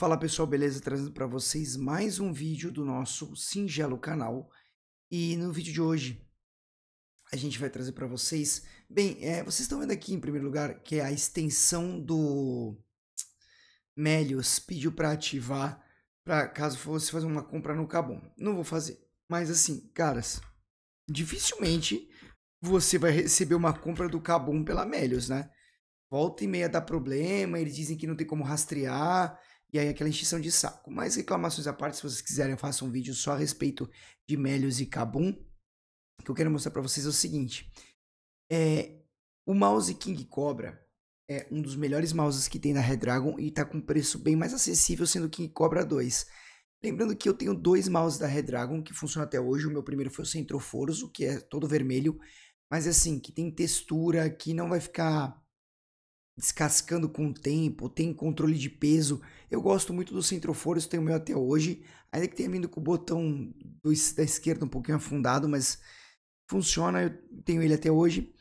Fala pessoal, beleza? Trazendo para vocês mais um vídeo do nosso singelo canal. E no vídeo de hoje a gente vai trazer para vocês. Bem, é, vocês estão vendo aqui em primeiro lugar que é a extensão do Melios pediu para ativar para caso fosse fazer uma compra no Cabum. Não vou fazer, mas assim, caras, dificilmente você vai receber uma compra do Cabum pela Melios, né? Volta e meia dá problema, eles dizem que não tem como rastrear e aí aquela extinção de saco. mais reclamações à parte, se vocês quiserem, eu faço um vídeo só a respeito de Melios e Kabum. O que eu quero mostrar para vocês é o seguinte. É, o mouse King Cobra é um dos melhores mouses que tem na Redragon e está com preço bem mais acessível, sendo o King Cobra 2. Lembrando que eu tenho dois mouses da Redragon que funcionam até hoje. O meu primeiro foi o o que é todo vermelho, mas assim, que tem textura, que não vai ficar descascando com o tempo, tem controle de peso. Eu gosto muito dos centroforos, tenho o meu até hoje, ainda que tenha vindo com o botão do, da esquerda um pouquinho afundado, mas funciona, eu tenho ele até hoje.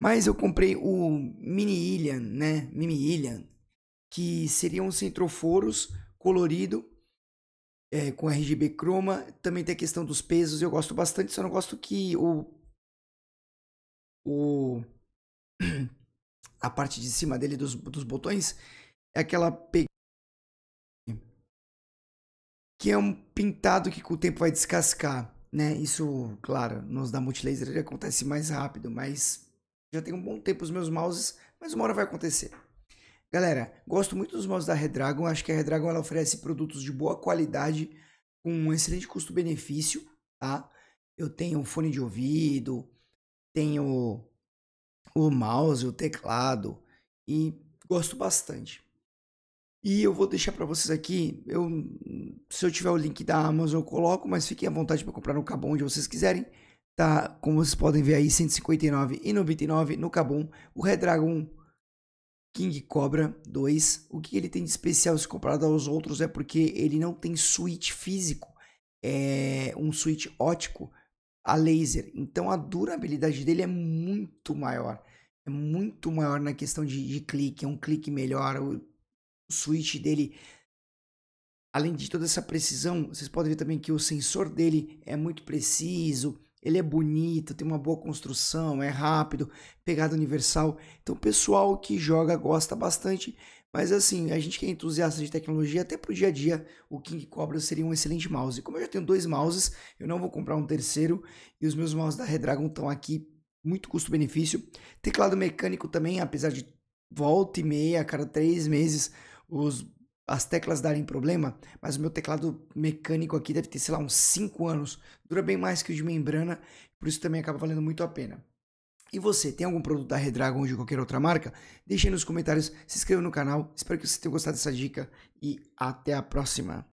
Mas eu comprei o Mini Ilha, né? Mini Ilha, que seria um centroforos colorido é, com RGB chroma Também tem a questão dos pesos, eu gosto bastante, só não gosto que o. O. a parte de cima dele dos, dos botões é aquela pe... que é um pintado que com o tempo vai descascar, né? Isso, claro, nos da multilaser ele acontece mais rápido, mas já tem um bom tempo os meus mouses, mas uma hora vai acontecer. Galera, gosto muito dos mouses da Redragon, acho que a Redragon ela oferece produtos de boa qualidade com um excelente custo-benefício, tá? Eu tenho fone de ouvido, tenho o mouse, o teclado e gosto bastante. E eu vou deixar para vocês aqui, eu, se eu tiver o link da Amazon eu coloco, mas fiquem à vontade para comprar no Cabum onde vocês quiserem. Tá, como vocês podem ver aí, 159,99 no Cabum. O Redragon King Cobra 2. O que ele tem de especial se comparado aos outros é porque ele não tem switch físico. É um switch ótico a laser. Então a durabilidade dele é muito maior. É muito maior na questão de, de clique, é um clique melhor. O, o switch dele, além de toda essa precisão, vocês podem ver também que o sensor dele é muito preciso. Ele é bonito, tem uma boa construção, é rápido, pegada universal. Então, o pessoal que joga gosta bastante. Mas assim, a gente que é entusiasta de tecnologia, até pro dia a dia, o King Cobra seria um excelente mouse. Como eu já tenho dois mouses, eu não vou comprar um terceiro. E os meus mouses da Redragon estão aqui, muito custo-benefício. Teclado mecânico também, apesar de volta e meia, a cada três meses, os as teclas darem problema, mas o meu teclado mecânico aqui deve ter, sei lá, uns 5 anos. Dura bem mais que o de membrana, por isso também acaba valendo muito a pena. E você, tem algum produto da Redragon ou de qualquer outra marca? Deixe aí nos comentários, se inscreva no canal, espero que você tenha gostado dessa dica e até a próxima!